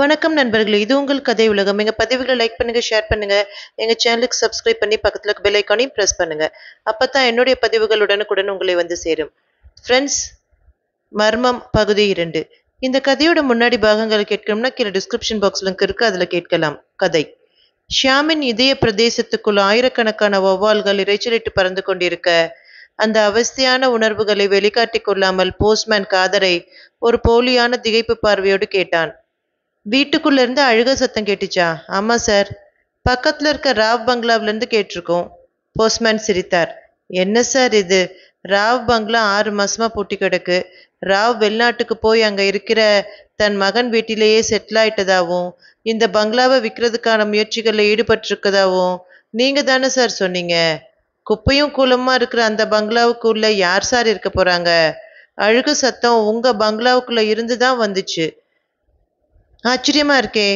வணக்கம் நண்பர்களே இது உங்கள் கதை உலகம் எங்கள் பதிவுகளை லைக் பண்ணுங்கள் ஷேர் பண்ணுங்கள் எங்கள் சேனலுக்கு சப்ஸ்கிரைப் பண்ணி பக்கத்தில் பெல் ஐக்கானையும் ப்ரெஸ் பண்ணுங்கள் அப்போ தான் என்னுடைய பதிவுகள் உடனுக்குடன் உங்களை வந்து சேரும் ஃப்ரெண்ட்ஸ் மர்மம் பகுதி இரண்டு இந்த கதையோட முன்னாடி பாகங்களை கேட்கணும்னா கீழே டிஸ்கிரிப்ஷன் பாக்ஸ் லிங்க் இருக்குது அதில் கேட்கலாம் கதை ஷியாமின் இதய பிரதேசத்துக்குள் ஆயிரக்கணக்கான வௌவால்கள் இறைச்சலிட்டு பறந்து கொண்டிருக்க அந்த அவஸ்தியான உணர்வுகளை வெளிக்காட்டி கொள்ளாமல் போஸ்ட்மேன் காதரை ஒரு போலியான திகைப்பு பார்வையோடு கேட்டான் வீட்டுக்குள்ளேருந்து அழுக சத்தம் கேட்டுச்சா ஆமாம் சார் பக்கத்தில் இருக்க ராவ் பங்களாவிலேருந்து கேட்டிருக்கோம் போஸ்ட்மேன் சிரித்தார் என்ன சார் இது ராவ் பங்களா ஆறு மாசமா பூட்டி கிடக்கு ராவ் வெளிநாட்டுக்கு போய் அங்க இருக்கிற தன் மகன் வீட்டிலேயே செட்டில் ஆயிட்டதாவும் இந்த பங்களாவை விற்கிறதுக்கான முயற்சிகளில் ஈடுபட்டிருக்கதாகவும் நீங்க தானே சார் சொன்னீங்க குப்பையும் கூலமா இருக்கிற அந்த பங்களாவுக்குள்ள யார் சார் இருக்க போறாங்க அழுகு சத்தம் உங்க பங்களாவுக்குள்ள இருந்து தான் வந்துச்சு ஆச்சரியமாக இருக்கே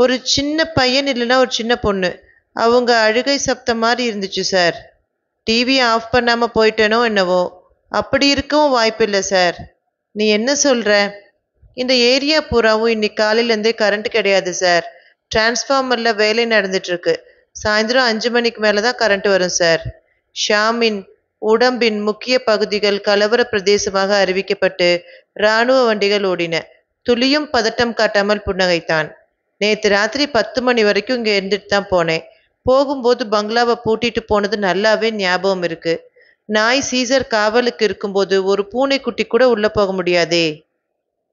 ஒரு சின்ன பையன் இல்லைன்னா ஒரு சின்ன பொண்ணு அவங்க அழுகை சப்தம் மாதிரி இருந்துச்சு சார் டிவியை ஆஃப் பண்ணாமல் போயிட்டேனோ என்னவோ அப்படி இருக்கவும் வாய்ப்பில்லை சார் நீ என்ன சொல்கிற இந்த ஏரியா பூராவும் இன்னைக்கு காலையிலேருந்தே கரண்ட் கிடையாது சார் டிரான்ஸ்ஃபார்மரில் வேலை நடந்துட்டுருக்கு சாயந்தரம் அஞ்சு மணிக்கு மேலே தான் கரண்ட் வரும் சார் ஷாமின் உடம்பின் முக்கிய பகுதிகள் கலவர பிரதேசமாக அறிவிக்கப்பட்டு இராணுவ வண்டிகள் ஓடின துளியும் பதட்டம் காட்டாமல் புன்னகைத்தான் நேற்று ராத்திரி பத்து மணி வரைக்கும் இங்கே இருந்துட்டு தான் போனேன் போகும்போது பங்களாவை பூட்டிட்டு போனது நல்லாவே ஞாபகம் இருக்கு நாய் சீசர் காவலுக்கு இருக்கும்போது ஒரு பூனைக்குட்டி கூட உள்ளே போக முடியாதே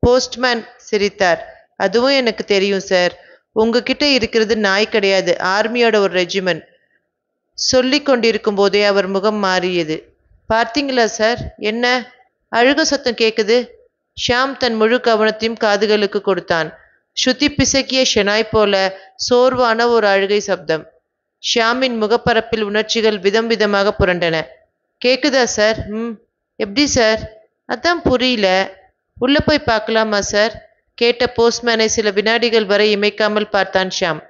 போஸ்ட்மேன் சிரித்தார் அதுவும் எனக்கு தெரியும் சார் உங்ககிட்ட இருக்கிறது நாய் கிடையாது ஆர்மியோட ஒரு ரெஜிமெண்ட் சொல்லி கொண்டிருக்கும் போதே அவர் முகம் மாறியது பார்த்தீங்களா சார் என்ன அழுக சத்தம் கேட்குது ஷியாம் தன் முழு கவனத்தையும் காதுகளுக்கு கொடுத்தான் ஸ்ருதி பிசக்கிய ஷெனாய் போல சோர்வான ஒரு அழுகை சப்தம் ஷியாமின் முகப்பரப்பில் உணர்ச்சிகள் விதம் விதமாக புரண்டன கேக்குதா சார் ம் எப்படி சார் அதான் புரியல உள்ள போய் பார்க்கலாமா சார் கேட்ட போஸ்ட்மேனை சில வினாடிகள் வரை இமைக்காமல் பார்த்தான் ஷியாம்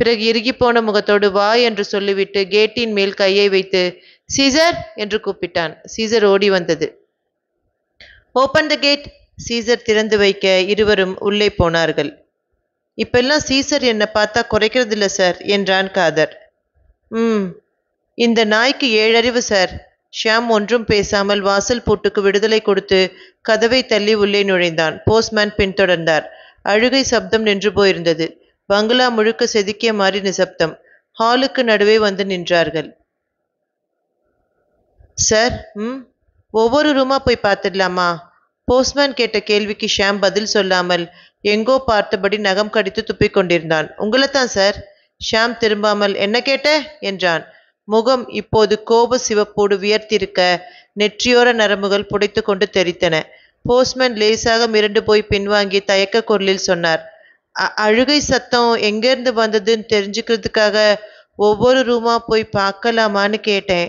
பிறகு இறுகிப்போன முகத்தோடு வா என்று சொல்லிவிட்டு கேட்டின் மேல் கையை வைத்து சீசர் என்று கூப்பிட்டான் சீசர் ஓடி வந்தது ஓப்பன் த கேட் சீசர் திறந்து வைக்க இருவரும் உள்ளே போனார்கள் இப்பெல்லாம் சீசர் என்னை பார்த்தா குறைக்கிறதில்ல சார் என்றான் காதர் ம் இந்த நாய்க்கு ஏழறிவு சார் ஷியாம் ஒன்றும் பேசாமல் வாசல் பூட்டுக்கு விடுதலை கொடுத்து கதவை தள்ளி உள்ளே நுழைந்தான் போஸ்ட்மேன் பின்தொடர்ந்தார் அழுகை சப்தம் நின்று போயிருந்தது பங்களா முழுக்க செதுக்கிய மாதிரி நிசப்தம் ஹாலுக்கு நடுவே வந்து நின்றார்கள் சார் ம் ஒவ்வொரு ரூமா போய் பார்த்துடலாமா போஸ்ட்மேன் கேட்ட கேள்விக்கு ஷாம் பதில் சொல்லாமல் எங்கோ பார்த்தபடி நகம் கடித்து துப்பிக் கொண்டிருந்தான் உங்களைத்தான் சார் ஷாம் திரும்பாமல் என்ன கேட்ட என்றான் முகம் இப்போது கோப சிவப்போடு வியர்த்திருக்க நெற்றியோர நரம்புகள் புடைத்து கொண்டு தெரித்தன போஸ்ட்மேன் லேசாக மிரண்டு போய் பின்வாங்கி தயக்க குரலில் சொன்னார் அழுகை சத்தம் எங்கேருந்து வந்ததுன்னு தெரிஞ்சுக்கிறதுக்காக ஒவ்வொரு ரூமா போய் பார்க்கலாமான்னு கேட்டேன்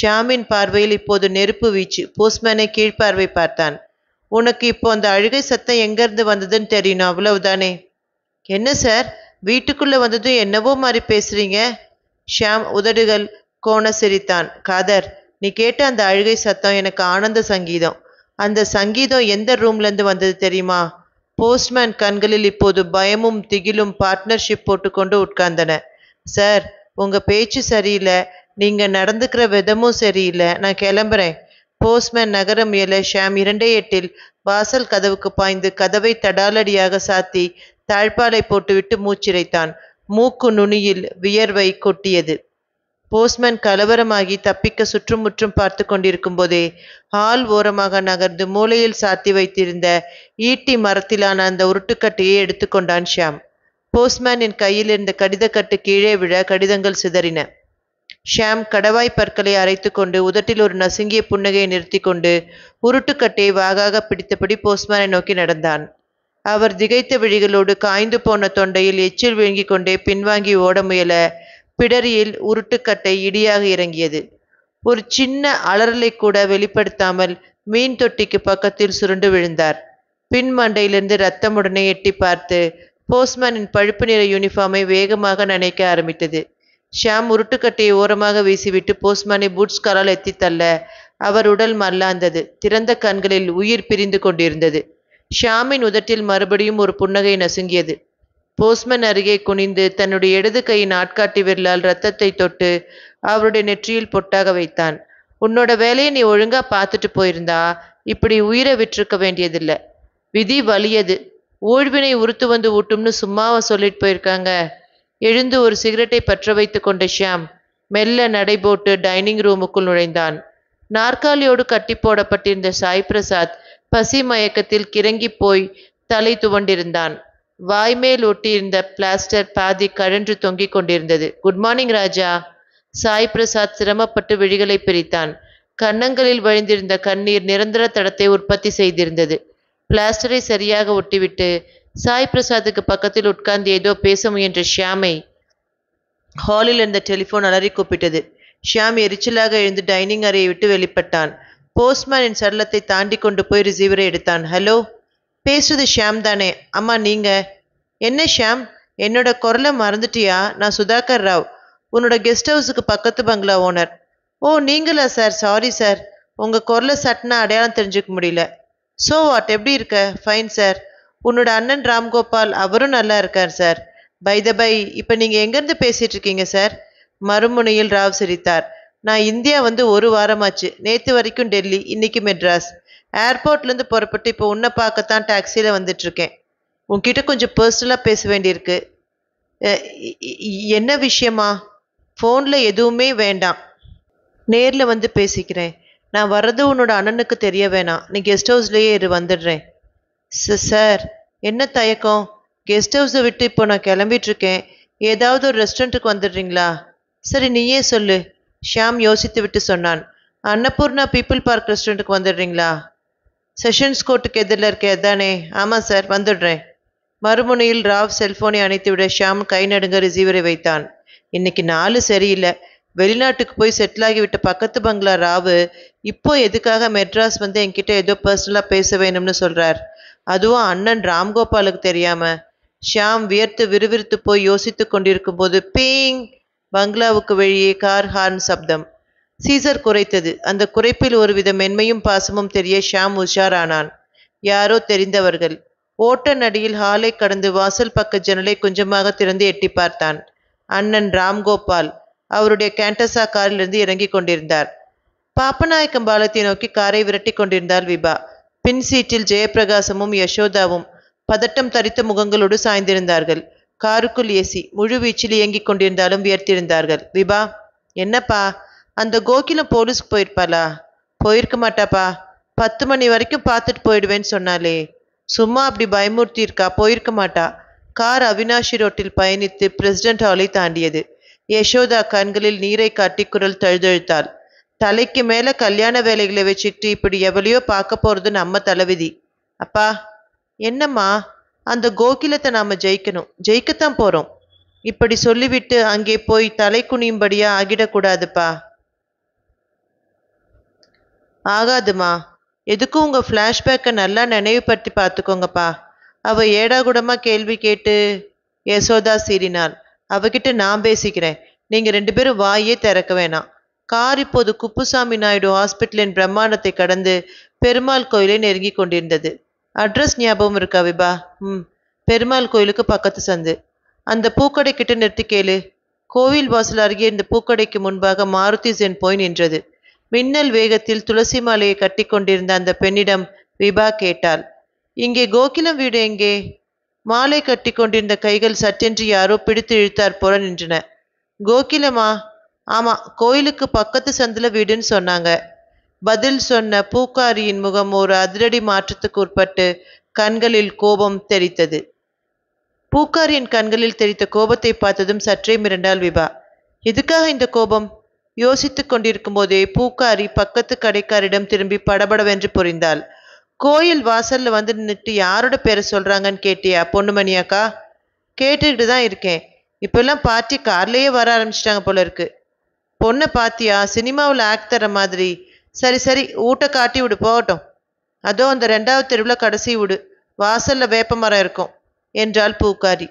ஷாமின் பார்வையில் இப்போது நெருப்பு வீச்சு போஸ்ட்மேனை கீழ்பார்வை பார்த்தான் உனக்கு இப்போ அந்த அழுகை சத்தம் எங்கேருந்து வந்ததுன்னு தெரியணும் அவ்வளவுதானே என்ன சார் வீட்டுக்குள்ளே வந்ததும் என்னவோ மாதிரி பேசுகிறீங்க ஷியாம் உதடுகள் கோண சிரித்தான் காதர் நீ கேட்ட அந்த அழுகை சத்தம் எனக்கு ஆனந்த சங்கீதம் அந்த சங்கீதம் எந்த ரூம்லேருந்து வந்தது தெரியுமா போஸ்ட்மேன் கண்களில் இப்போது பயமும் திகிலும் பார்ட்னர்ஷிப் போட்டுக்கொண்டு உட்கார்ந்தன சார் உங்கள் பேச்சு சரியில்லை நீங்கள் நடந்துக்கிற விதமும் சரியில்லை நான் கிளம்புறேன் போஸ்மேன் நகர முயல ஷாம் இரண்டே எட்டில் வாசல் கதவுக்கு பாய்ந்து கதவை தடாலடியாக சாத்தி தாழ்பாலை போட்டுவிட்டு மூச்சிறைத்தான் மூக்கு நுனியில் வியர்வை கொட்டியது போஸ்ட்மேன் கலவரமாகி தப்பிக்க சுற்றுமுற்றும் பார்த்து கொண்டிருக்கும் போதே ஹால் ஓரமாக நகர்ந்து மூலையில் சாத்தி வைத்திருந்த ஈட்டி மரத்திலான அந்த உருட்டுக்கட்டையை எடுத்துக்கொண்டான் ஷியாம் போஸ்ட்மேனின் கையில் இருந்த கடிதக்கட்டு கீழே விழ கடிதங்கள் சிதறின ஷாம் கடவாய் பற்களை அரைத்து கொண்டு உதட்டில் ஒரு நசுங்கிய புன்னகையை நிறுத்தி கொண்டு உருட்டுக்கட்டையை வாகாக பிடித்தபடி போஸ்ட்மேனை நோக்கி நடந்தான் அவர் திகைத்த விழிகளோடு காய்ந்து போன தொண்டையில் எச்சில் விழுங்கிக் கொண்டே பின்வாங்கி ஓட முயல பிடரியில் உருட்டுக்கட்டை இடியாக இறங்கியது ஒரு சின்ன அலறலை கூட வெளிப்படுத்தாமல் மீன் தொட்டிக்கு பக்கத்தில் சுருண்டு விழுந்தார் பின் மண்டையிலிருந்து ரத்தமுடனே எட்டி பார்த்து போஸ்ட்மேனின் பழுப்பு நிற யூனிஃபார்மை வேகமாக நினைக்க ஆரம்பித்தது ஷியாம் உருட்டுக்கட்டையை ஓரமாக வீசிவிட்டு போஸ்ட்மேனை பூட்ஸ் காலால் எத்தித் தள்ள அவர் உடல் மல்லாந்தது திறந்த கண்களில் உயிர் பிரிந்து கொண்டிருந்தது ஷியாமின் உதட்டில் மறுபடியும் ஒரு புன்னகை நசுங்கியது போஸ்ட்மேன் அருகே குனிந்து தன்னுடைய இடது கையின் ஆட்காட்டி விரலால் ரத்தத்தை தொட்டு அவருடைய நெற்றியில் பொட்டாக வைத்தான் உன்னோட வேலையை நீ ஒழுங்கா பார்த்துட்டு போயிருந்தா இப்படி உயிரை விட்டுருக்க வேண்டியதில்லை விதி வலியது ஊழ்வினை உறுத்து வந்து ஊட்டும்னு சும்மாவை சொல்லிட்டு போயிருக்காங்க எழுந்து ஒரு சிகரெட்டை பற்ற வைத்து கொண்ட ஷியாம் மெல்ல நடைபோட்டு டைனிங் ரூமுக்குள் நுழைந்தான் நாற்காலியோடு கட்டி போடப்பட்டிருந்த சாய் பிரசாத் பசி மயக்கத்தில் கிறங்கி போய் தலை துவண்டிருந்தான் வாய்மேல் ஒட்டியிருந்த பிளாஸ்டர் பாதி கழன்று தொங்கிக் கொண்டிருந்தது குட் மார்னிங் ராஜா சாய் பிரசாத் சிரமப்பட்டு விழிகளை பிரித்தான் கன்னங்களில் வழிந்திருந்த கண்ணீர் நிரந்தர தடத்தை உற்பத்தி செய்திருந்தது பிளாஸ்டரை சரியாக ஒட்டிவிட்டு சாய் பிரசாத்துக்கு பக்கத்தில் உட்கார்ந்து ஏதோ பேச முயன்ற ஷியாமை ஹாலில் இருந்த டெலிஃபோன் அலறி கூப்பிட்டது ஷியாம் எரிச்சலாக எழுந்து டைனிங் அறையை விட்டு வெளிப்பட்டான் போஸ்ட்மேனின் சடலத்தை தாண்டி கொண்டு போய் ரிசீவரை எடுத்தான் ஹலோ பேசுறது ஷியாம் தானே அம்மா நீங்க என்ன ஷியாம் என்னோட குரலை மறந்துட்டியா நான் சுதாகர் ராவ் உன்னோட கெஸ்ட் ஹவுஸுக்கு பக்கத்து பங்களா ஓனர் ஓ நீங்களா சார் சாரி சார் உங்கள் குரலை சட்னா அடையாளம் தெரிஞ்சுக்க முடியல ஸோ வாட் எப்படி இருக்க ஃபைன் சார் உன்னோட அண்ணன் ராம்கோபால் அவரும் நல்லா இருக்கார் சார் பை த பை இப்போ நீங்கள் எங்கேருந்து பேசிகிட்டு இருக்கீங்க சார் மறுமுனையில் ராவ் சிரித்தார் நான் இந்தியா வந்து ஒரு வாரமாச்சு நேற்று வரைக்கும் டெல்லி இன்னைக்கு மெட்ராஸ் ஏர்போர்ட்லேருந்து புறப்பட்டு இப்போ உன்னை பார்க்கத்தான் டாக்ஸியில் வந்துட்டுருக்கேன் உன்கிட்ட கொஞ்சம் பர்சனலாக பேச வேண்டியிருக்கு என்ன விஷயமா ஃபோனில் எதுவுமே வேண்டாம் நேரில் வந்து பேசிக்கிறேன் நான் வர்றது உன்னோட அண்ணனுக்கு தெரிய வேணாம் நீ கெஸ்ட் ஹவுஸ்லேயே இரு வந்துடுறேன் சார் என்ன தயக்கம் கெஸ்ட் ஹவுஸை விட்டு இப்போ நான் கிளம்பிட்டுருக்கேன் ஏதாவது ஒரு ரெஸ்டாரண்ட்டுக்கு வந்துடுறீங்களா சரி நீயே சொல்லு ஷியாம் யோசித்து விட்டு சொன்னான் அன்னபூர்ணா பீப்புள் பார்க் ரெஸ்டாரண்ட்டுக்கு வந்துடுறீங்களா செஷன்ஸ் கோர்ட்டுக்கு எதிரில் இருக்கே தானே ஆமாம் சார் வந்துடுறேன் மறுமுனையில் ராவ் செல்ஃபோனை அணைத்து விட ஷியாம் கை நடுங்க ரிசீவரை வைத்தான் இன்னைக்கு நாலு சரியில்லை வெளிநாட்டுக்கு போய் செட்டில் ஆகிவிட்ட பக்கத்து பங்களா ராவு இப்போ எதுக்காக மெட்ராஸ் வந்து என்கிட்ட ஏதோ பர்சனலாக பேச வேணும்னு சொல்கிறார் அதுவும் அண்ணன் ராம்கோபாலுக்கு தெரியாம ஷியாம் வியர்த்து விறுவிறுத்து போய் யோசித்து கொண்டிருக்கும் போது பீங் பங்களாவுக்கு வெளியே கார் ஹார்ன் சப்தம் சீசர் குறைத்தது அந்த குறைப்பில் ஒருவித மென்மையும் பாசமும் தெரிய ஷியாம் உஷாரானான் யாரோ தெரிந்தவர்கள் ஓட்ட நடியில் ஹாலை கடந்து வாசல் பக்க ஜன்னலை கொஞ்சமாக திறந்து எட்டி பார்த்தான் அண்ணன் ராம்கோபால் அவருடைய கேண்டசா காரிலிருந்து இறங்கி கொண்டிருந்தார் பாப்பநாயக்கம் பாலத்தை நோக்கி காரை விரட்டி கொண்டிருந்தார் விபா பின் சீட்டில் ஜெயப்பிரகாசமும் யசோதாவும் பதட்டம் தரித்த முகங்களோடு சாய்ந்திருந்தார்கள் காருக்குள் ஏசி முழு வீச்சில் இயங்கிக் கொண்டிருந்தாலும் வியர்த்திருந்தார்கள் விபா என்னப்பா அந்த கோகிலம் போலீஸ்க்கு போயிருப்பாளா போயிருக்க மாட்டாப்பா பத்து மணி வரைக்கும் பார்த்துட்டு போயிடுவேன்னு சொன்னாலே சும்மா அப்படி பயமுறுத்தி இருக்கா போயிருக்க மாட்டா கார் அவினாஷி ரோட்டில் பயணித்து பிரசிடென்ட் ஹாலை தாண்டியது யசோதா கண்களில் நீரை காட்டி குரல் தழுதழுத்தாள் தலைக்கு மேலே கல்யாண வேலைகளை வச்சுட்டு இப்படி எவ்வளையோ பார்க்க போகிறது நம்ம தலைவிதி அப்பா என்னம்மா அந்த கோகிலத்தை நாம் ஜெயிக்கணும் ஜெயிக்கத்தான் போகிறோம் இப்படி சொல்லிவிட்டு அங்கே போய் தலை குனியும்படியா ஆகிடக்கூடாதுப்பா ஆகாதுமா எதுக்கும் உங்கள் ஃப்ளாஷ்பேக்கை நல்லா நினைவுபடுத்தி பார்த்துக்கோங்கப்பா அவள் ஏடாகுடமாக கேள்வி கேட்டு யசோதா சீறினாள் அவகிட்ட நான் பேசிக்கிறேன் நீங்கள் ரெண்டு பேரும் வாயே திறக்க வேணாம் கார் இப்போது குப்புசாமி நாயுடு ஹாஸ்பிட்டலின் பிரம்மாண்டத்தை கடந்து பெருமாள் கோயிலை நெருங்கி கொண்டிருந்தது அட்ரஸ் ஞாபகம் இருக்கா விபா ம் பெருமாள் கோயிலுக்கு பக்கத்து சந்து அந்த பூக்கடை கிட்ட நிறுத்தி கேளு கோவில் வாசல் அருகே இந்த பூக்கடைக்கு முன்பாக மாருதி சென் போய் நின்றது மின்னல் வேகத்தில் துளசி மாலையை கட்டி கொண்டிருந்த அந்த பெண்ணிடம் விபா கேட்டாள் இங்கே கோகிலம் வீடு எங்கே மாலை கட்டி கொண்டிருந்த கைகள் சற்றென்று யாரோ பிடித்து இழுத்தார் போல நின்றன கோகிலமா ஆமாம் கோயிலுக்கு பக்கத்து சந்தில் வீடுன்னு சொன்னாங்க பதில் சொன்ன பூக்காரியின் முகம் ஒரு அதிரடி மாற்றத்துக்கு உட்பட்டு கண்களில் கோபம் தெரித்தது பூக்காரியின் கண்களில் தெரித்த கோபத்தை பார்த்ததும் சற்றே மிரண்டாள் விபா எதுக்காக இந்த கோபம் யோசித்துக் கொண்டிருக்கும் போதே பூக்காரி பக்கத்து கடைக்காரிடம் திரும்பி படபடவென்று புரிந்தாள் கோயில் வாசல்ல வந்து நின்றுட்டு யாரோட பேரை சொல்றாங்கன்னு கேட்டியா பொண்ணுமணியாக்கா கேட்டுக்கிட்டு தான் இருக்கேன் இப்பெல்லாம் பார்ட்டி கார்லேயே வர ஆரம்பிச்சிட்டாங்க போல இருக்கு பொண்ணை பாத்தியா சினிமாவில் ஆக்ட் தர மாதிரி சரி சரி ஊட்ட காட்டி விடு போகட்டும் அதோ அந்த ரெண்டாவது தெருவில் கடைசி விடு வாசல்ல வேப்பமரம் இருக்கும் என்றாள் பூக்காரி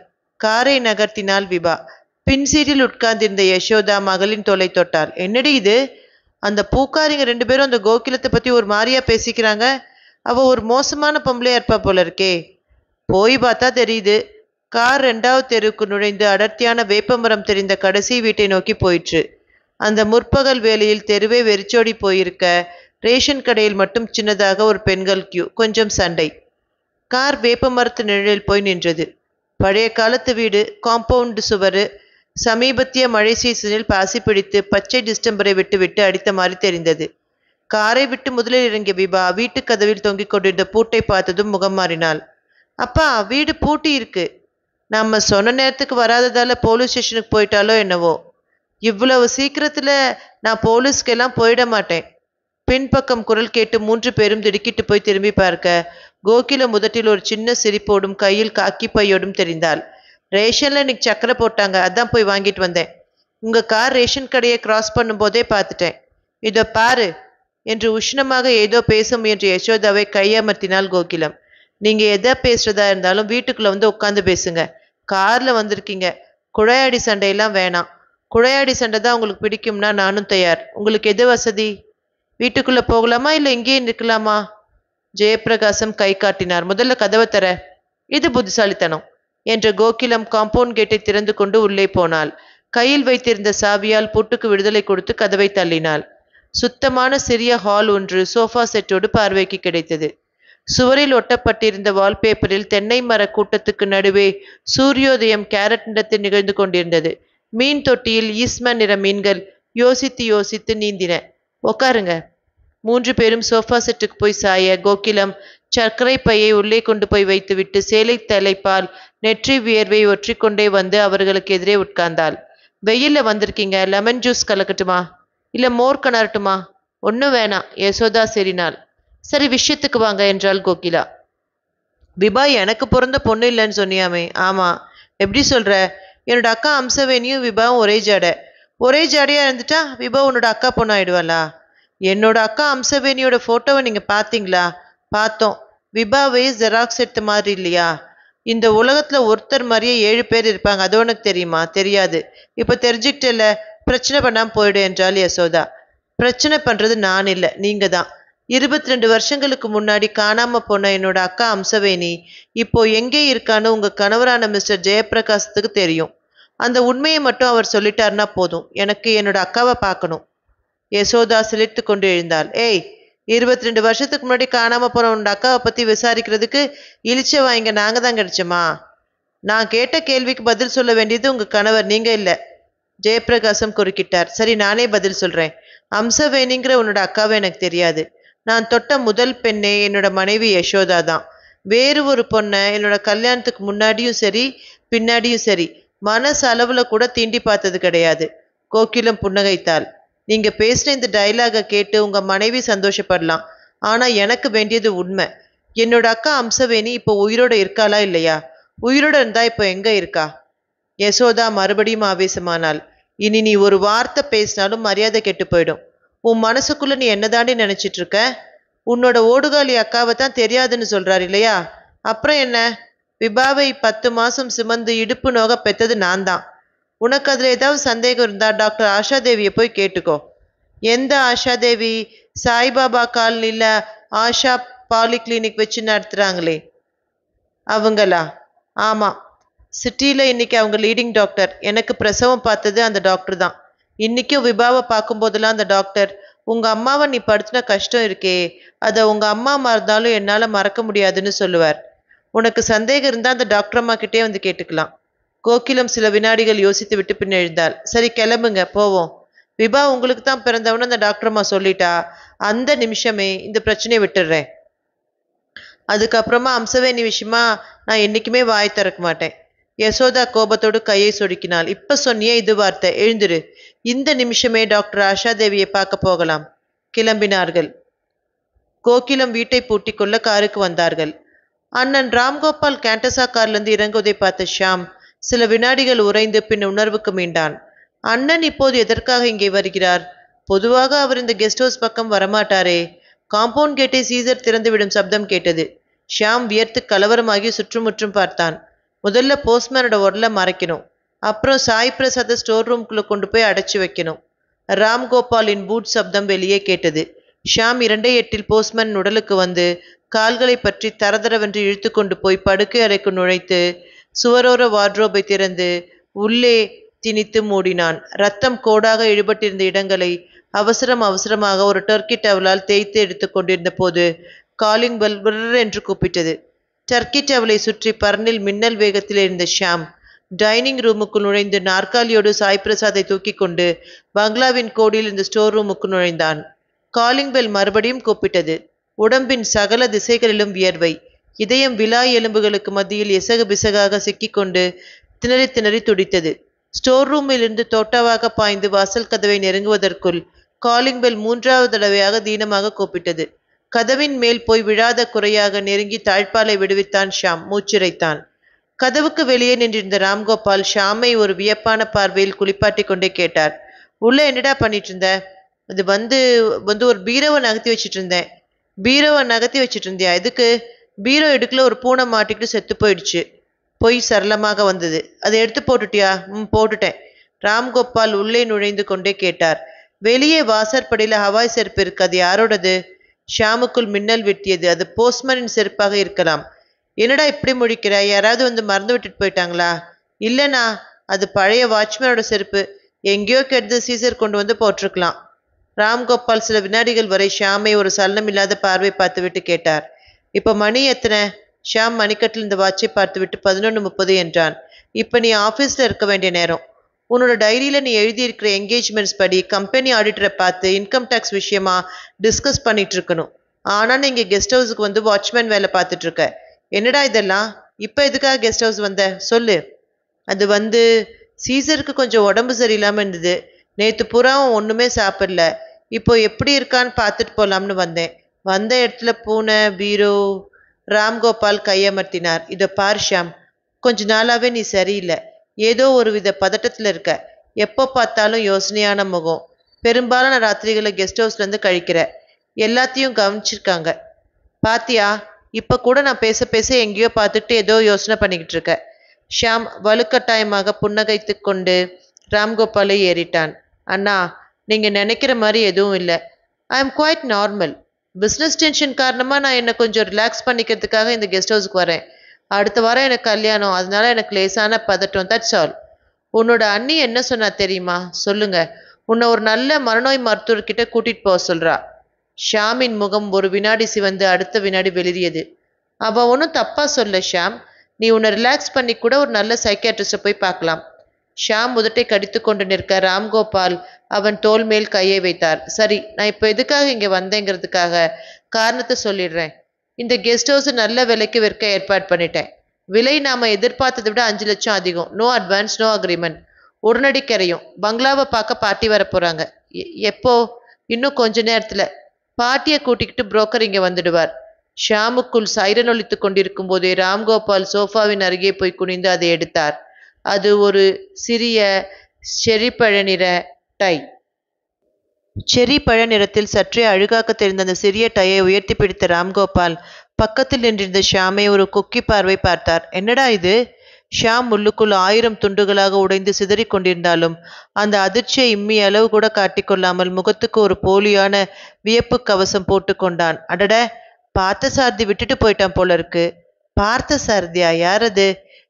காரை நகர்த்தினாள் விபா பின் உட்கார்ந்திருந்த யசோதா மகளின் தொலை தொட்டாள் என்னடி இது அந்த பூக்காரிங்க ரெண்டு பேரும் அந்த கோகிலத்தை பற்றி ஒரு மாதிரியா பேசிக்கிறாங்க அவள் ஒரு மோசமான பொம்பளையா இருப்பா போல இருக்கே போய் பார்த்தா தெரியுது கார் ரெண்டாவது தெருவுக்கு நுழைந்து அடர்த்தியான வேப்பமரம் தெரிந்த கடைசி வீட்டை நோக்கி போயிற்று அந்த முற்பகல் வேலையில் தெருவே வெறிச்சோடி போயிருக்க ரேஷன் கடையில் மட்டும் சின்னதாக ஒரு பெண்கள் கியூ கொஞ்சம் சண்டை கார் வேப்ப மரத்து நிழலில் போய் நின்றது பழைய காலத்து வீடு காம்பவுண்டு சுவரு சமீபத்திய மழை சீசனில் பாசி பிடித்து பச்சை டிஸ்டம்பரை விட்டு விட்டு அடித்த மாதிரி தெரிந்தது காரை விட்டு முதலில் இறங்கிய விபா வீட்டு கதவில் தொங்கிக் கொண்டிருந்த பூட்டை பார்த்ததும் முகம் மாறினாள் அப்பா வீடு பூட்டி இருக்கு நம்ம சொன்ன நேரத்துக்கு வராததால போலீஸ் ஸ்டேஷனுக்கு போயிட்டாலோ என்னவோ இவ்வளவு சீக்கிரத்தில் நான் போலீஸ்க்கெல்லாம் போயிட மாட்டேன் பின்பக்கம் குரல் கேட்டு மூன்று பேரும் திடுக்கிட்டு போய் திரும்பி பார்க்க கோகில முதட்டில் ஒரு சின்ன சிரிப்போடும் கையில் காக்கி பையோடும் தெரிந்தாள் ரேஷனில் இன்னைக்கு சக்கரை போட்டாங்க அதான் போய் வாங்கிட்டு வந்தேன் உங்கள் கார் ரேஷன் கடையை கிராஸ் பண்ணும்போதே பார்த்துட்டேன் இதோ பாரு என்று உஷ்ணமாக ஏதோ பேச முயன்ற யசோதாவை கையமர்த்தினாள் கோகிலம் நீங்கள் எதை பேசுகிறதா இருந்தாலும் வீட்டுக்குள்ளே வந்து உட்காந்து பேசுங்க காரில் வந்திருக்கீங்க குழையாடி சண்டையெல்லாம் வேணாம் குழையாடி சண்டை தான் உங்களுக்கு பிடிக்கும்னா நானும் தயார் உங்களுக்கு எது வசதி வீட்டுக்குள்ளே போகலாமா இல்லை இங்கேயே நிற்கலாமா ஜெயபிரகாசம் கை காட்டினார் முதல்ல கதவை தர இது புத்திசாலித்தனம் என்ற கோகிலம் காம்பவுண்ட் கேட்டை திறந்து கொண்டு உள்ளே போனாள் கையில் வைத்திருந்த சாவியால் பூட்டுக்கு விடுதலை கொடுத்து கதவை தள்ளினாள் சுத்தமான சிறிய ஹால் ஒன்று சோஃபா செட்டோடு பார்வைக்கு கிடைத்தது சுவரில் ஒட்டப்பட்டிருந்த வால்பேப்பரில் தென்னை மர கூட்டத்துக்கு நடுவே சூரியோதயம் கேரட் நிறத்தில் நிகழ்ந்து கொண்டிருந்தது மீன் தொட்டியில் ஈஸ்ம நிற மீன்கள் யோசித்து யோசித்து நீந்தின உக்காருங்க மூன்று பேரும் சோஃபா செட்டுக்கு போய் சாய கோகிலம் சர்க்கரை பையை உள்ளே கொண்டு போய் வைத்துவிட்டு சேலை தலைப்பால் நெற்றி வியர்வை ஒற்றிக்கொண்டே வந்து அவர்களுக்கு எதிரே உட்கார்ந்தாள் வெயில்ல வந்திருக்கீங்க லெமன் ஜூஸ் கலக்கட்டுமா இல்ல மோர் கணரட்டுமா ஒன்றும் வேணாம் யசோதா செறினாள் சரி விஷயத்துக்கு வாங்க என்றாள் கோகிலா விபா எனக்கு பிறந்த பொண்ணு இல்லைன்னு சொன்னியாமே ஆமா எப்படி சொல்ற என்னோட அக்கா அம்சவேணியும் விபாவும் ஒரே ஜாடை ஒரே ஜடையாக இருந்துட்டா விபா உன்னோட அக்கா பொண்ணு என்னோட அக்கா அம்சவேணியோட ஃபோட்டோவை நீங்கள் பார்த்தீங்களா பார்த்தோம் விபாவே ஜெராக்ஸ் எடுத்த மாதிரி இல்லையா இந்த உலகத்தில் ஒருத்தர் மாதிரியே ஏழு பேர் இருப்பாங்க அது உனக்கு தெரியுமா தெரியாது இப்போ தெரிஞ்சுக்கிட்டல பிரச்சனை பண்ணாமல் போயிடு என்றால் யசோதா பிரச்சனை பண்ணுறது நான் இல்லை நீங்கள் தான் இருபத்தி ரெண்டு வருஷங்களுக்கு முன்னாடி காணாமல் போன என்னோட அக்கா அம்சவேணி இப்போ எங்கே இருக்கான்னு உங்கள் கணவரான மிஸ்டர் ஜெயபிரகாசத்துக்கு தெரியும் அந்த உண்மையை மட்டும் அவர் சொல்லிட்டார்னா போதும் எனக்கு என்னோட அக்காவை பார்க்கணும் யசோதா சிலிர்த்து கொண்டு எழுந்தாள் ஏய் இருபத்தி ரெண்டு வருஷத்துக்கு முன்னாடி காணாமல் போன உன்னோட அக்காவை பற்றி விசாரிக்கிறதுக்கு இழிச்ச வாங்க நாங்கள் தான் கிடைச்சோமா நான் கேட்ட கேள்விக்கு பதில் சொல்ல வேண்டியது உங்கள் கணவர் நீங்கள் இல்லை ஜெயபிரகாசம் குறுக்கிட்டார் சரி நானே பதில் சொல்கிறேன் அம்சவேணிங்கிற உன்னோட அக்காவை எனக்கு தெரியாது நான் தொட்ட முதல் பெண்ணே என்னோட மனைவி யசோதா தான் வேறு ஒரு பொண்ணை என்னோட கல்யாணத்துக்கு முன்னாடியும் சரி பின்னாடியும் சரி மனசு அளவில் கூட தீண்டி பார்த்தது கிடையாது கோகிலம் புன்னகைத்தாள் நீங்கள் பேசின இந்த டைலாகை கேட்டு உங்கள் மனைவி சந்தோஷப்படலாம் ஆனால் எனக்கு வேண்டியது உண்மை என்னோட அக்கா அம்சவேணி இப்போ உயிரோட இருக்காளா இல்லையா உயிரோட இருந்தா இப்போ எங்கே இருக்கா யசோதா மறுபடியும் ஆவேசமானாள் இனி நீ ஒரு வார்த்தை பேசினாலும் மரியாதை கெட்டு போயிடும் உன் மனசுக்குள்ள நீ என்னதாண்டி நினைச்சிட்டு இருக்க உன்னோட ஓடுகாலி அக்காவை தான் தெரியாதுன்னு சொல்றாரு இல்லையா அப்புறம் என்ன விபாவை பத்து மாதம் சுமந்து இடுப்பு நோக பெற்றது நான் தான் உனக்கு அதில் ஏதாவது சந்தேகம் இருந்தால் டாக்டர் ஆஷா தேவியை போய் கேட்டுக்கோ எந்த ஆஷா தேவி சாய்பாபா காலனியில் ஆஷா பாலிகிளினிக் வச்சு நடத்துகிறாங்களே அவங்களா ஆமாம் சிட்டியில் இன்றைக்கி அவங்க லீடிங் டாக்டர் எனக்கு பிரசவம் பார்த்தது அந்த டாக்டர் தான் இன்றைக்கும் விபாவை பார்க்கும்போதெல்லாம் அந்த டாக்டர் உங்கள் அம்மாவை நீ படுத்தின கஷ்டம் இருக்கே அதை உங்கள் அம்மா மறந்தாலும் என்னால் மறக்க முடியாதுன்னு சொல்லுவார் உனக்கு சந்தேகம் இருந்தால் அந்த டாக்டர் அம்மா கிட்டே வந்து கேட்டுக்கலாம் கோகிலம் சில வினாடிகள் யோசித்து விட்டு பின் எழுந்தாள் சரி கிளம்புங்க போவோம் விபா உங்களுக்கு தான் பிறந்தவனு அந்த டாக்டர் அம்மா சொல்லிட்டா அந்த நிமிஷமே இந்த பிரச்சனையை விட்டுடுறேன் அதுக்கப்புறமா அம்சவேணி விஷயமா நான் என்றைக்குமே வாய் திறக்க மாட்டேன் யசோதா கோபத்தோடு கையை சொடுக்கினாள் இப்போ சொன்னியே இது வார்த்தை எழுந்துரு இந்த நிமிஷமே டாக்டர் ஆஷா தேவியை பார்க்க போகலாம் கிளம்பினார்கள் கோகிலம் வீட்டை பூட்டிக்கொள்ள காருக்கு வந்தார்கள் அண்ணன் ராம்கோபால் கேண்டசா கார்லேருந்து இறங்குவதை பார்த்த ஷியாம் சில வினாடிகள் உறைந்து பின் உணர்வுக்கு மீண்டான் அண்ணன் இப்போது எதற்காக இங்கே வருகிறார் பொதுவாக அவர் இந்த கெஸ்ட் ஹவுஸ் பக்கம் வரமாட்டாரே காம்பவுண்ட் கேட்டை சீசர் திறந்துவிடும் சப்தம் கேட்டது ஷியாம் வியர்த்து கலவரமாகி சுற்றுமுற்றும் பார்த்தான் முதல்ல போஸ்ட்மேனோட உடலை மறைக்கணும் அப்புறம் சாய் பிரசாத ஸ்டோர் ரூம்குள்ளே கொண்டு போய் அடைச்சி வைக்கணும் ராம்கோபாலின் பூட் சப்தம் வெளியே கேட்டது ஷியாம் இரண்டே எட்டில் போஸ்ட்மேன் உடலுக்கு வந்து கால்களை பற்றி தரதரவென்று இழுத்து கொண்டு போய் படுக்கை அறைக்கு நுழைத்து சுவரோர வார்ட்ரோபை திறந்து உள்ளே திணித்து மூடினான் ரத்தம் கோடாக இழுபட்டிருந்த இடங்களை அவசரம் அவசரமாக ஒரு டர்க்கி டவலால் தேய்த்து எடுத்து கொண்டிருந்த போது காலிங் பெல் என்று கூப்பிட்டது டர்க்கி டவலை சுற்றி பரனில் மின்னல் வேகத்தில் இருந்த ஷாம் டைனிங் ரூமுக்கு நுழைந்து நாற்காலியோடு சாய் பிரசாத்தை தூக்கி கொண்டு பங்களாவின் கோடியில் இந்த ஸ்டோர் ரூமுக்கு நுழைந்தான் காலிங் பெல் மறுபடியும் கூப்பிட்டது உடம்பின் சகல திசைகளிலும் வியர்வை இதயம் விழா எலும்புகளுக்கு மத்தியில் எசகு பிசகாக சிக்கிக்கொண்டு திணறி திணறி துடித்தது ஸ்டோர் ரூமிலிருந்து தோட்டாவாக பாய்ந்து வாசல் கதவை நெருங்குவதற்குள் காலிங் பெல் மூன்றாவது தடவையாக தீனமாக கூப்பிட்டது கதவின் மேல் போய் விழாத குறையாக நெருங்கி தாழ்ப்பாலை விடுவித்தான் ஷாம் மூச்சுரைத்தான் கதவுக்கு வெளியே நின்றிருந்த ராம்கோபால் ஷாமை ஒரு வியப்பான பார்வையில் குளிப்பாட்டி கொண்டே கேட்டார் உள்ள என்னடா பண்ணிட்டு இருந்த இது வந்து வந்து ஒரு பீரவை நகர்த்தி வச்சிட்டு இருந்தேன் பீரோவை நகர்த்தி வச்சுட்டு இருந்தியா எதுக்கு பீரோ இடுக்கில் ஒரு பூனை மாட்டிக்கிட்டு செத்து போயிடுச்சு பொய் சரளமாக வந்தது அதை எடுத்து போட்டுட்டியா ம் போட்டுட்டேன் ராம்கோபால் உள்ளே நுழைந்து கொண்டே கேட்டார் வெளியே வாசற்படியில் ஹவாய் செருப்பு இருக்கு அது யாரோடது ஷாமுக்குள் மின்னல் வெட்டியது அது போஸ்ட்மேனின் செருப்பாக இருக்கலாம் என்னடா இப்படி முடிக்கிற யாராவது வந்து மறந்து விட்டுட்டு போயிட்டாங்களா இல்லைண்ணா அது பழைய வாட்ச்மேனோட செருப்பு எங்கேயோ கெடுத்து சீசர் கொண்டு வந்து போட்டிருக்கலாம் ராம்கோபால் சில வினாடிகள் வரை ஷியாமை ஒரு இல்லாத பார்வை பார்த்துவிட்டு கேட்டார் இப்போ மணி எத்தனை ஷியாம் மணிக்கட்டில் இந்த வாட்சை பார்த்துவிட்டு பதினொன்று முப்பது என்றான் இப்போ நீ ஆஃபீஸில் இருக்க வேண்டிய நேரம் உன்னோட டைரியில் நீ எழுதியிருக்கிற என்கேஜ்மெண்ட்ஸ் படி கம்பெனி ஆடிட்டரை பார்த்து இன்கம் டேக்ஸ் விஷயமா டிஸ்கஸ் பண்ணிட்டு இருக்கணும் ஆனால் நீங்கள் கெஸ்ட் ஹவுஸுக்கு வந்து வாட்ச்மேன் வேலை பார்த்துட்ருக்க என்னடா இதெல்லாம் இப்போ எதுக்காக கெஸ்ட் ஹவுஸ் வந்த சொல்லு அது வந்து சீசருக்கு கொஞ்சம் உடம்பு சரியில்லாமல் இருந்தது நேற்று புறாவும் ஒன்றுமே சாப்பிடல இப்போது எப்படி இருக்கான்னு பார்த்துட்டு போகலாம்னு வந்தேன் வந்த இடத்துல பூனை பீரு ராம்கோபால் கையமர்த்தினார் இதை பார் ஷாம் கொஞ்ச நாளாகவே நீ சரியில்லை ஏதோ ஒரு வித பதட்டத்தில் இருக்க எப்போ பார்த்தாலும் யோசனையான முகம் பெரும்பாலான ராத்திரிகளை கெஸ்ட் ஹவுஸ்லேருந்து கழிக்கிற எல்லாத்தையும் கவனிச்சிருக்காங்க பாத்தியா இப்போ கூட நான் பேச பேச எங்கேயோ பார்த்துட்டு ஏதோ யோசனை பண்ணிக்கிட்டு இருக்க ஷாம் வலுக்கட்டாயமாக புன்னகைத்து கொண்டு ராம்கோபாலை ஏறிட்டான் அண்ணா நீங்கள் நினைக்கிற மாதிரி எதுவும் இல்லை I am quite normal business tension காரணமாக நான் என்னை கொஞ்சம் ரிலாக்ஸ் பண்ணிக்கிறதுக்காக இந்த கெஸ்ட் ஹவுஸ்க்கு வரேன் அடுத்த வாரம் எனக்கு கல்யாணம் அதனால எனக்கு லேசான பதட்டம் தட்ஸ் ஆல் உன்னோட அண்ணி என்ன சொன்னா தெரியுமா சொல்லுங்க உன்னை ஒரு நல்ல மரநோய் மருத்துவர்கிட்ட கூட்டிட்டு போக சொல்றா ஷாமின் முகம் ஒரு வினாடி சிவந்து அடுத்த வினாடி வெளியது அவ ஒன்றும் தப்பா சொல்ல ஷாம் நீ உன்னை ரிலாக்ஸ் பண்ணி கூட ஒரு நல்ல சைக்கியாட்ரிஸ்ட போய் பார்க்கலாம் ஷியாம் உதட்டை கடித்து கொண்டு நிற்க ராம்கோபால் அவன் தோல் மேல் கையை வைத்தார் சரி நான் இப்போ எதுக்காக இங்கே வந்தேங்கிறதுக்காக காரணத்தை சொல்லிடுறேன் இந்த கெஸ்ட் ஹவுஸ் நல்ல விலைக்கு விற்க ஏற்பாடு பண்ணிட்டேன் விலை நாம் எதிர்பார்த்ததை விட அஞ்சு லட்சம் அதிகம் நோ அட்வான்ஸ் நோ அக்ரிமெண்ட் உடனடி கரையும் பங்களாவை பார்க்க பாட்டி வர போகிறாங்க எப்போ இன்னும் கொஞ்ச நேரத்தில் பாட்டியை கூட்டிக்கிட்டு புரோக்கர் இங்கே வந்துடுவார் ஷாமுக்குள் சைரன் ஒழித்து கொண்டிருக்கும் போதே ராம்கோபால் சோஃபாவின் அருகே போய் குனிந்து அதை எடுத்தார் அது ஒரு சிறிய செரிப்பழ நிற டை செரி பழ நிறத்தில் சற்றே அழுகாக்க தெரிந்த அந்த சிறிய டையை உயர்த்தி பிடித்த ராம்கோபால் பக்கத்தில் நின்றிருந்த ஷாமை ஒரு கொக்கி பார்வை பார்த்தார் என்னடா இது ஷாம் உள்ளுக்குள் ஆயிரம் துண்டுகளாக உடைந்து சிதறி கொண்டிருந்தாலும் அந்த அதிர்ச்சியை இம்மி அளவு கூட காட்டிக்கொள்ளாமல் முகத்துக்கு ஒரு போலியான வியப்பு கவசம் கொண்டான் அடட பார்த்த சாரதி விட்டுட்டு போயிட்டான் போல இருக்கு பார்த்த சாரதியா யார் அது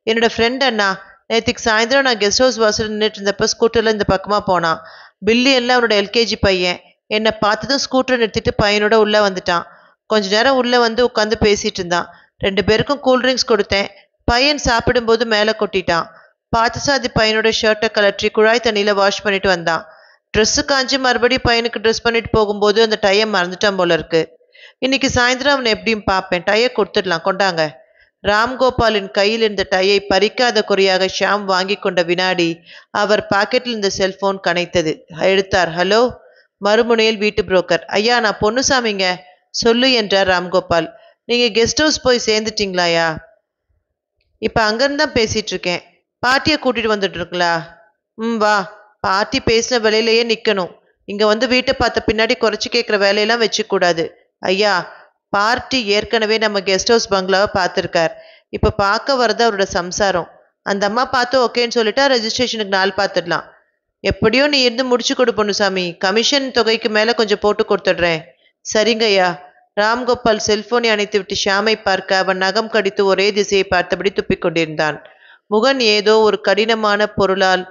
என்னோட ஃப்ரெண்ட் அண்ணா நேற்றுக்கு சாயந்தரம் நான் கெஸ்ட் ஹவுஸ் வாசல் நின்றுட்டு இருந்தப்ப ஸ்கூட்டரில் இந்த பக்கமாக போனான் பில்லி எல்லாம் அவனோட எல்கேஜி பையன் என்னை பார்த்ததும் ஸ்கூட்டரை நிறுத்திட்டு பையனோட உள்ளே வந்துட்டான் கொஞ்ச நேரம் உள்ளே வந்து உட்காந்து பேசிகிட்டு இருந்தான் ரெண்டு பேருக்கும் கூல்ட்ரிங்க்ஸ் கொடுத்தேன் பையன் சாப்பிடும்போது மேலே கொட்டிட்டான் பார்த்து சாதி பையனோட ஷர்ட்டை கலற்றி குழாய் தண்ணியில் வாஷ் பண்ணிட்டு வந்தான் ட்ரெஸ்ஸு காஞ்சி மறுபடியும் பையனுக்கு ட்ரெஸ் பண்ணிட்டு போகும்போது அந்த டையை மறந்துட்டான் போல இருக்கு இன்னைக்கு சாயந்தரம் அவனை எப்படியும் பார்ப்பேன் டையை கொடுத்துடலாம் கொண்டாங்க ராம்கோபாலின் கையில் இருந்த டையை பறிக்காத குறையாக ஷாம் வாங்கி கொண்ட வினாடி அவர் பாக்கெட்டில் இருந்த செல்போன் கனைத்தது எடுத்தார் ஹலோ மறுமுனையில் வீட்டு புரோக்கர் ஐயா நான் பொண்ணுசாமிங்க சொல்லு என்றார் ராம்கோபால் நீங்கள் கெஸ்ட் ஹவுஸ் போய் சேர்ந்துட்டீங்களாயா இப்போ அங்கேருந்து தான் பேசிகிட்டு இருக்கேன் பாட்டியை கூட்டிகிட்டு வந்துட்டுருங்களா ம் வா பாட்டி பேசின வேலையிலேயே நிற்கணும் இங்கே வந்து வீட்டை பார்த்த பின்னாடி குறைச்சி கேட்குற வேலையெல்லாம் வச்சுக்கூடாது ஐயா பார்ட்டி ஏற்கனவே நம்ம கெஸ்ட் ஹவுஸ் பங்களாவை பார்த்துருக்கார் இப்போ பார்க்க வர்றது அவரோட சம்சாரம் அந்த அம்மா பார்த்து ஓகேன்னு சொல்லிட்டா ரெஜிஸ்ட்ரேஷனுக்கு நாள் பார்த்துடலாம் எப்படியோ நீ இருந்து முடிச்சு கொடு பொண்ணுசாமி கமிஷன் தொகைக்கு மேலே கொஞ்சம் போட்டு கொடுத்துடுறேன் சரிங்கய்யா ராம்கோபால் செல்போனை விட்டு ஷியாமை பார்க்க அவன் நகம் கடித்து ஒரே திசையை பார்த்தபடி துப்பிக் கொண்டிருந்தான் முகன் ஏதோ ஒரு கடினமான பொருளால்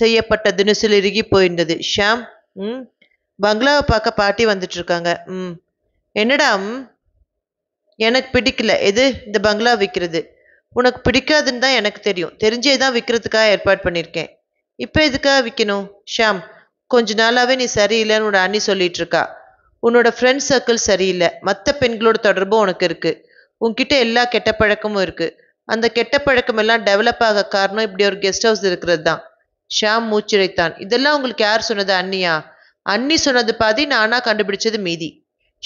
செய்யப்பட்ட தினசில் இறுகி போயிருந்தது ஷியாம் ம் பங்களாவை பார்க்க பாட்டி வந்துட்டு இருக்காங்க ம் என்னடா எனக்கு பிடிக்கல எது இந்த பங்களா விற்கிறது உனக்கு பிடிக்காதுன்னு தான் எனக்கு தெரியும் தெரிஞ்சே தான் விற்கிறதுக்காக ஏற்பாடு பண்ணியிருக்கேன் இப்போ எதுக்காக விற்கணும் ஷாம் கொஞ்ச நாளாகவே நீ சரியில்லைன்னு உன்னோட அண்ணி சொல்லிட்டு இருக்கா உன்னோட ஃப்ரெண்ட் சர்க்கிள் சரியில்லை மற்ற பெண்களோட தொடர்பும் உனக்கு இருக்கு உன்கிட்ட எல்லா கெட்ட பழக்கமும் இருக்கு அந்த கெட்ட பழக்கம் எல்லாம் டெவலப் ஆக காரணம் இப்படி ஒரு கெஸ்ட் ஹவுஸ் இருக்கிறது தான் ஷாம் மூச்சுரைத்தான் இதெல்லாம் உங்களுக்கு யார் சொன்னது அண்ணியா அண்ணி சொன்னது பாதி நானா கண்டுபிடிச்சது மீதி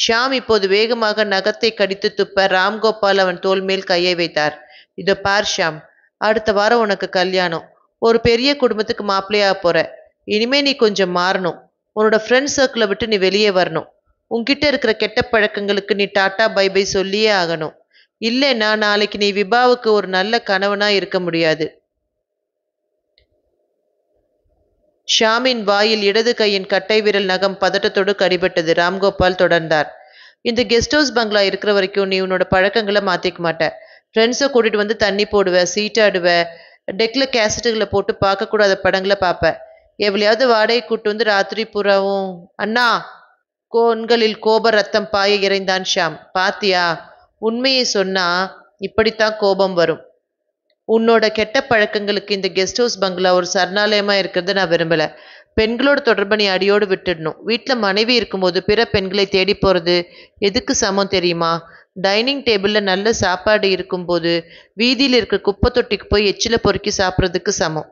ஷியாம் இப்போது வேகமாக நகத்தை கடித்து துப்ப ராம்கோபால் அவன் தோல் மேல் கையை வைத்தார் இதோ பார் ஷியாம் அடுத்த வாரம் உனக்கு கல்யாணம் ஒரு பெரிய குடும்பத்துக்கு மாப்பிள்ளையாக போற இனிமே நீ கொஞ்சம் மாறணும் உன்னோட ஃப்ரெண்ட் சர்க்கிளை விட்டு நீ வெளியே வரணும் உன்கிட்ட இருக்கிற கெட்ட பழக்கங்களுக்கு நீ டாட்டா பை பை சொல்லியே ஆகணும் இல்லைன்னா நாளைக்கு நீ விபாவுக்கு ஒரு நல்ல கணவனா இருக்க முடியாது ஷாமின் வாயில் இடது கையின் கட்டை விரல் நகம் பதட்டத்தோடு கடிபட்டது ராம்கோபால் தொடர்ந்தார் இந்த கெஸ்ட் ஹவுஸ் பங்களா இருக்கிற வரைக்கும் நீ உன்னோட பழக்கங்களை மாற்றிக்க மாட்டேன் ஃப்ரெண்ட்ஸை கூட்டிகிட்டு வந்து தண்ணி போடுவேன் சீட்டாடுவ டெக்கில் கேசட்டுகளை போட்டு பார்க்கக்கூடாத படங்களை பார்ப்பேன் எவ்வளையாவது வாடகை கூட்டு வந்து ராத்திரி புறாவும் அண்ணா கோண்களில் கோப ரத்தம் பாய இறைந்தான் ஷாம் பாத்தியா உண்மையை சொன்னா இப்படித்தான் கோபம் வரும் உன்னோட கெட்ட பழக்கங்களுக்கு இந்த கெஸ்ட் ஹவுஸ் பங்களா ஒரு சரணாலயமாக இருக்கிறத நான் விரும்பலை பெண்களோட தொடர்பை நீ அடியோடு விட்டுடணும் வீட்டில் மனைவி இருக்கும்போது பிற பெண்களை தேடி போகிறது எதுக்கு சமம் தெரியுமா டைனிங் டேபிளில் நல்ல சாப்பாடு இருக்கும்போது வீதியில் இருக்கிற குப்பை தொட்டிக்கு போய் எச்சில பொறுக்கி சாப்பிட்றதுக்கு சமம்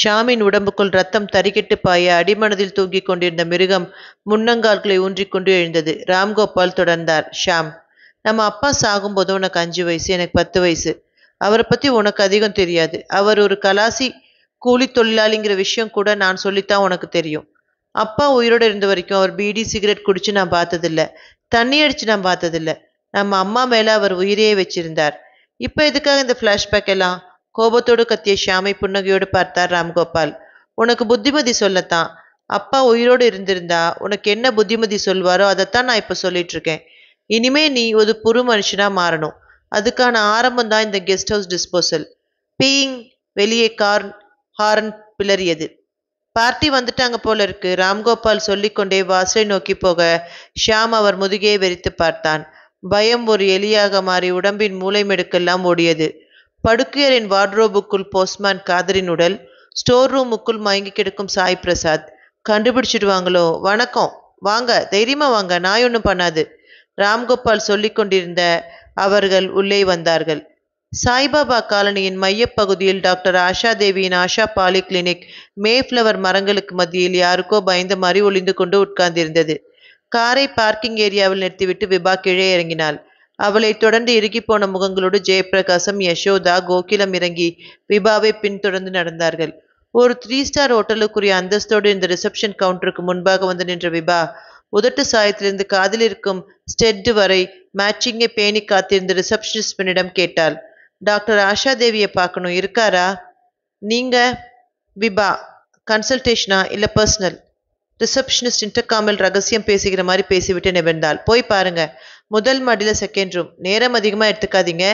ஷாமின் உடம்புக்குள் ரத்தம் தறிக்கிட்டு பாய அடிமனதில் தூங்கி கொண்டிருந்த மிருகம் முன்னங்கால்களை ஊன்றிக்கொண்டு எழுந்தது ராம்கோபால் தொடர்ந்தார் ஷாம் நம்ம அப்பா சாகும்போது உனக்கு அஞ்சு வயசு எனக்கு பத்து வயசு அவரை பத்தி உனக்கு அதிகம் தெரியாது அவர் ஒரு கலாசி கூலி தொழிலாளிங்கிற விஷயம் கூட நான் சொல்லித்தான் உனக்கு தெரியும் அப்பா உயிரோடு இருந்த வரைக்கும் அவர் பீடி சிகரெட் குடிச்சு நான் பார்த்ததில்ல தண்ணி அடிச்சு நான் பார்த்ததில்ல நம்ம அம்மா மேலே அவர் உயிரையே வச்சிருந்தார் இப்போ எதுக்காக இந்த ஃப்ளாஷ்பேக் எல்லாம் கோபத்தோடு கத்திய ஷியாமை புன்னகையோடு பார்த்தார் ராம்கோபால் உனக்கு புத்திமதி சொல்லத்தான் அப்பா உயிரோடு இருந்திருந்தா உனக்கு என்ன புத்திமதி சொல்வாரோ அதைத்தான் நான் இப்போ சொல்லிட்டு இருக்கேன் இனிமே நீ ஒரு புரு மனுஷனா மாறணும் அதுக்கான ஆரம்பம் தான் இந்த கெஸ்ட் ஹவுஸ் டிஸ்போசல் பீயிங் வெளியே கார் ஹாரன் பிளறியது பார்ட்டி வந்துட்டாங்க போல இருக்கு ராம்கோபால் சொல்லிக்கொண்டே வாசலை நோக்கி போக ஷியாம் அவர் முதுகையை வெறித்து பார்த்தான் பயம் ஒரு எலியாக மாறி உடம்பின் மூளை மெடுக்கெல்லாம் ஓடியது படுக்கையரின் வார்ட்ரோபுக்குள் போஸ்ட்மேன் காதரின் உடல் ஸ்டோர் ரூமுக்குள் மயங்கி கிடக்கும் சாய் பிரசாத் கண்டுபிடிச்சிடுவாங்களோ வணக்கம் வாங்க தைரியமா வாங்க நான் ஒன்றும் பண்ணாது ராம்கோபால் சொல்லி கொண்டிருந்த அவர்கள் உள்ளே வந்தார்கள் சாய்பாபா காலனியின் மையப்பகுதியில் டாக்டர் ஆஷா தேவியின் ஆஷா பாலி கிளினிக் மேஃப்ளவர் மரங்களுக்கு மத்தியில் யாருக்கோ பயந்த மாதிரி ஒளிந்து கொண்டு உட்கார்ந்திருந்தது காரை பார்க்கிங் ஏரியாவில் நிறுத்திவிட்டு விபா கீழே இறங்கினாள் அவளை தொடர்ந்து இறுகி போன முகங்களோடு ஜெயபிரகாசம் யசோதா கோகிலம் இறங்கி விபாவை பின்தொடர்ந்து நடந்தார்கள் ஒரு த்ரீ ஸ்டார் ஹோட்டலுக்குரிய அந்தஸ்தோடு இந்த ரிசப்ஷன் கவுண்டருக்கு முன்பாக வந்து நின்ற விபா உதட்டு சாயத்திலிருந்து காதில் இருக்கும் ஸ்டெட் வரை மேட்சிங்கை பேணி காத்திருந்த ரிசப்ஷனிஸ்ட் பெண்ணிடம் கேட்டாள் டாக்டர் ஆஷா தேவியை பார்க்கணும் இருக்காரா நீங்க விபா கன்சல்டேஷனா இல்லை பர்சனல் ரிசப்ஷனிஸ்ட் இன்டர்காமில் ரகசியம் பேசுகிற மாதிரி பேசிவிட்டு நிமிர்ந்தாள் போய் பாருங்க முதல் மாடியில் செகண்ட் ரூம் நேரம் அதிகமாக எடுத்துக்காதீங்க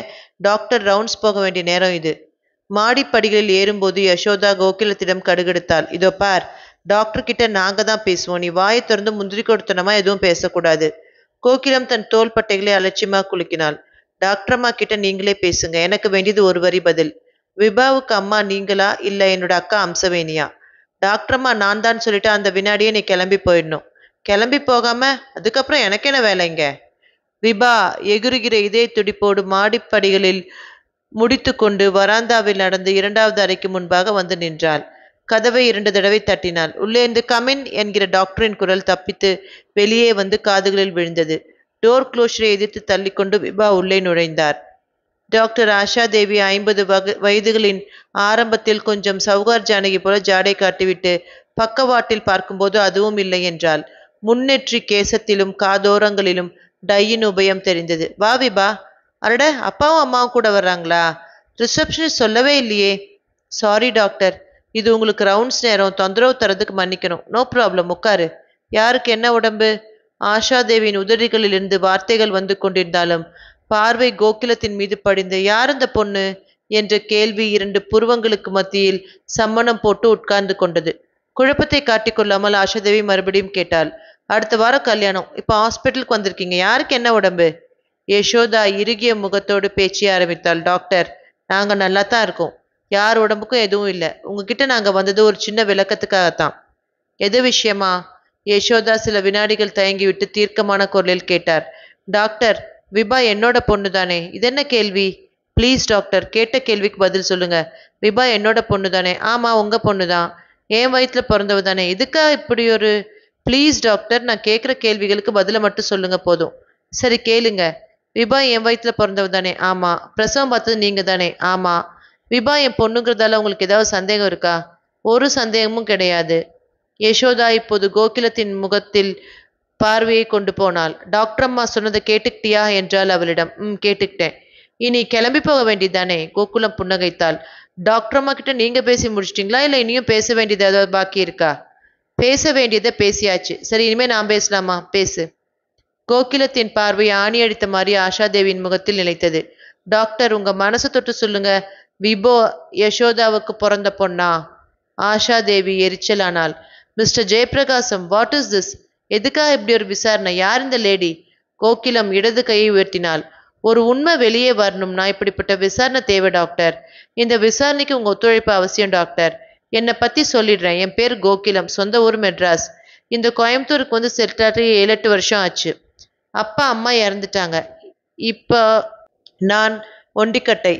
டாக்டர் ரவுண்ட்ஸ் போக வேண்டிய நேரம் இது மாடிப்படிகளில் ஏறும்போது யசோதா கோகிலத்திடம் கடுகெடுத்தாள் இதோ பார் டாக்டர்கிட்ட நாங்கள் தான் பேசுவோம் நீ வாயை திறந்து முந்திரி கொடுத்தனமா எதுவும் பேசக்கூடாது கோகிலம் தன் தோள்பட்டைகளை அலட்சியமாக குலுக்கினாள் டாக்டர்மா கிட்ட நீங்களே பேசுங்க எனக்கு வேண்டியது ஒரு வரி பதில் விபாவுக்கு அம்மா நீங்களா இல்லை என்னோட அக்கா அம்சவேணியா டாக்டர்மா நான் தான் சொல்லிட்டு அந்த வினாடியே நீ கிளம்பி போயிடணும் கிளம்பி போகாம அதுக்கப்புறம் எனக்கு என்ன வேலைங்க விபா எகிருகிற இதய துடிப்போடு மாடிப்படிகளில் முடித்து கொண்டு வராந்தாவில் நடந்து இரண்டாவது அறைக்கு முன்பாக வந்து நின்றாள் கதவை இரண்டு தடவை தட்டினாள் உள்ளே இருந்து கமின் என்கிற டாக்டரின் குரல் தப்பித்து வெளியே வந்து காதுகளில் விழுந்தது டோர் க்ளோஷரை எதிர்த்து தள்ளிக்கொண்டு விபா உள்ளே நுழைந்தார் டாக்டர் ஆஷா தேவி ஐம்பது வயதுகளின் ஆரம்பத்தில் கொஞ்சம் சவுகார் ஜானகி போல ஜாடை காட்டிவிட்டு பக்கவாட்டில் பார்க்கும்போது அதுவும் இல்லை என்றால் முன்னெற்றி கேசத்திலும் காதோரங்களிலும் டையின் உபயம் தெரிந்தது வா விபா அடட அப்பாவும் அம்மாவும் கூட வர்றாங்களா ரிசப்ஷனிஸ்ட் சொல்லவே இல்லையே சாரி டாக்டர் இது உங்களுக்கு ரவுண்ட்ஸ் நேரம் தொந்தரவு தரதுக்கு மன்னிக்கணும் நோ ப்ராப்ளம் உட்காரு யாருக்கு என்ன உடம்பு ஆஷாதேவியின் உதடுகளிலிருந்து வார்த்தைகள் வந்து கொண்டிருந்தாலும் பார்வை கோகுலத்தின் மீது படிந்து யார் அந்த பொண்ணு என்ற கேள்வி இரண்டு புருவங்களுக்கு மத்தியில் சம்மணம் போட்டு உட்கார்ந்து கொண்டது குழப்பத்தை காட்டிக்கொள்ளாமல் ஆஷாதேவி மறுபடியும் கேட்டாள் அடுத்த வாரம் கல்யாணம் இப்போ ஹாஸ்பிட்டலுக்கு வந்திருக்கீங்க யாருக்கு என்ன உடம்பு யசோதா இறுகிய முகத்தோடு பேச்சிய ஆரம்பித்தாள் டாக்டர் நாங்கள் நல்லா தான் இருக்கோம் யார் உடம்புக்கும் எதுவும் இல்லை உங்ககிட்ட நாங்கள் வந்தது ஒரு சின்ன விளக்கத்துக்காகத்தான் எது விஷயமா யசோதா சில வினாடிகள் தயங்கிவிட்டு தீர்க்கமான குரலில் கேட்டார் டாக்டர் விபா என்னோட பொண்ணு தானே இதென்ன கேள்வி ப்ளீஸ் டாக்டர் கேட்ட கேள்விக்கு பதில் சொல்லுங்க விபா என்னோட பொண்ணு தானே ஆமாம் உங்கள் பொண்ணு தான் என் வயிற்றுல பிறந்தவ தானே இதுக்கா இப்படி ஒரு ப்ளீஸ் டாக்டர் நான் கேட்குற கேள்விகளுக்கு பதிலை மட்டும் சொல்லுங்க போதும் சரி கேளுங்க விபா என் வயிற்றுல பிறந்தவ தானே ஆமாம் பிரசவம் பார்த்தது நீங்கள் தானே ஆமாம் விபா என் பொண்ணுங்கிறதால உங்களுக்கு ஏதாவது சந்தேகம் இருக்கா ஒரு சந்தேகமும் கிடையாது யசோதா இப்போது கோகிலத்தின் முகத்தில் பார்வையை கொண்டு போனாள் டாக்டர் அம்மா சொன்னதை கேட்டுக்கிட்டியா என்றால் அவளிடம் ம் கேட்டுக்கிட்டேன் இனி கிளம்பி போக வேண்டியதானே கோகுலம் புன்னகைத்தாள் டாக்டர் அம்மா கிட்ட நீங்க பேசி முடிச்சிட்டிங்களா இல்லை இனியும் பேச வேண்டியது ஏதாவது பாக்கி இருக்கா பேச வேண்டியதை பேசியாச்சு சரி இனிமே நான் பேசலாமா பேசு கோகிலத்தின் பார்வை ஆணி அடித்த மாதிரி ஆஷாதேவியின் முகத்தில் நிலைத்தது டாக்டர் உங்க மனசு தொட்டு சொல்லுங்க விபோ யசோதாவுக்கு பிறந்த பொண்ணா ஆஷா தேவி எரிச்சலானாள் mister Jayaprakasam what is this எதுக்காக இப்படி ஒரு விசாரணை யார் இந்த லேடி கோகிலம் இடது கையை உயர்த்தினாள் ஒரு உண்மை வெளியே வரணும்னா இப்படிப்பட்ட விசாரணை தேவை டாக்டர் இந்த விசாரணைக்கு உங்கள் ஒத்துழைப்பு அவசியம் டாக்டர் என்னை பற்றி சொல்லிடுறேன் என் பேர் கோகிலம் சொந்த ஊர் மெட்ராஸ் இந்த கோயம்புத்தூருக்கு வந்து செட்டாட்டி ஏழு எட்டு வருஷம் ஆச்சு அப்பா அம்மா இறந்துட்டாங்க இப்போ நான் ஒண்டிக்கட்டை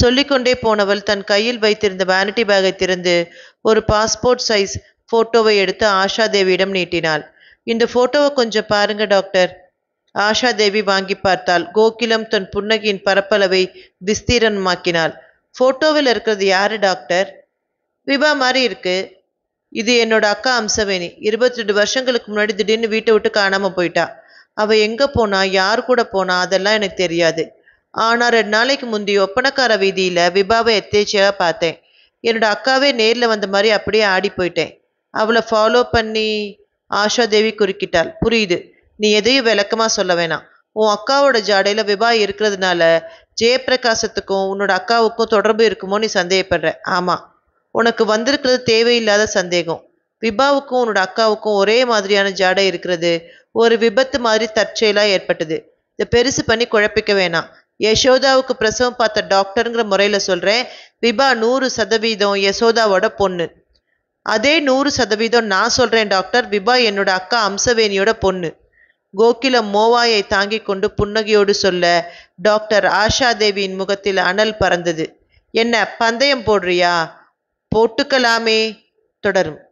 சொல்லிக்கொண்டே போனவள் தன் கையில் வைத்திருந்த வேனிட்டி பேகை திறந்து ஒரு பாஸ்போர்ட் சைஸ் போட்டோவை எடுத்து ஆஷா தேவியிடம் நீட்டினாள் இந்த போட்டோவை கொஞ்சம் பாருங்க டாக்டர் ஆஷா தேவி வாங்கி பார்த்தாள் கோகிலம் தன் புன்னகையின் பரப்பளவை விஸ்தீரணமாக்கினாள் போட்டோவில் இருக்கிறது யாரு டாக்டர் விபா மாதிரி இருக்கு இது என்னோட அக்கா அம்சவேணி இருபத்தி ரெண்டு வருஷங்களுக்கு முன்னாடி திடீர்னு வீட்டை விட்டு காணாமல் போயிட்டா அவள் எங்கே போனா யார் கூட போனா அதெல்லாம் எனக்கு தெரியாது ஆனால் ரெண்டு நாளைக்கு முந்தி ஒப்பனக்கார வீதியில் விபாவை எத்தேச்சியாக பார்த்தேன் என்னோட அக்காவே நேரில் வந்த மாதிரி அப்படியே ஆடி போயிட்டேன் அவளை ஃபாலோ பண்ணி ஆஷா தேவி குறுக்கிட்டாள் புரியுது நீ எதையும் விளக்கமாக சொல்ல வேணாம் உன் அக்காவோட ஜாடையில் விபா இருக்கிறதுனால ஜெயப்பிரகாசத்துக்கும் உன்னோட அக்காவுக்கும் தொடர்பு இருக்குமோ நீ சந்தேகப்படுற ஆமாம் உனக்கு வந்திருக்கிறது தேவையில்லாத சந்தேகம் விபாவுக்கும் உன்னோட அக்காவுக்கும் ஒரே மாதிரியான ஜாடை இருக்கிறது ஒரு விபத்து மாதிரி தற்செயலாக ஏற்பட்டது இதை பெருசு பண்ணி குழப்பிக்க வேணாம் யசோதாவுக்கு பிரசவம் பார்த்த டாக்டருங்கிற முறையில் சொல்கிறேன் விபா நூறு சதவீதம் யசோதாவோட பொண்ணு அதே நூறு சதவீதம் நான் சொல்கிறேன் டாக்டர் விபா என்னோட அக்கா அம்சவேணியோட பொண்ணு கோகிலம் மோவாயை தாங்கி கொண்டு புன்னகையோடு சொல்ல டாக்டர் ஆஷாதேவியின் முகத்தில் அனல் பறந்தது என்ன பந்தயம் போடுறியா போட்டுக்கலாமே தொடரும்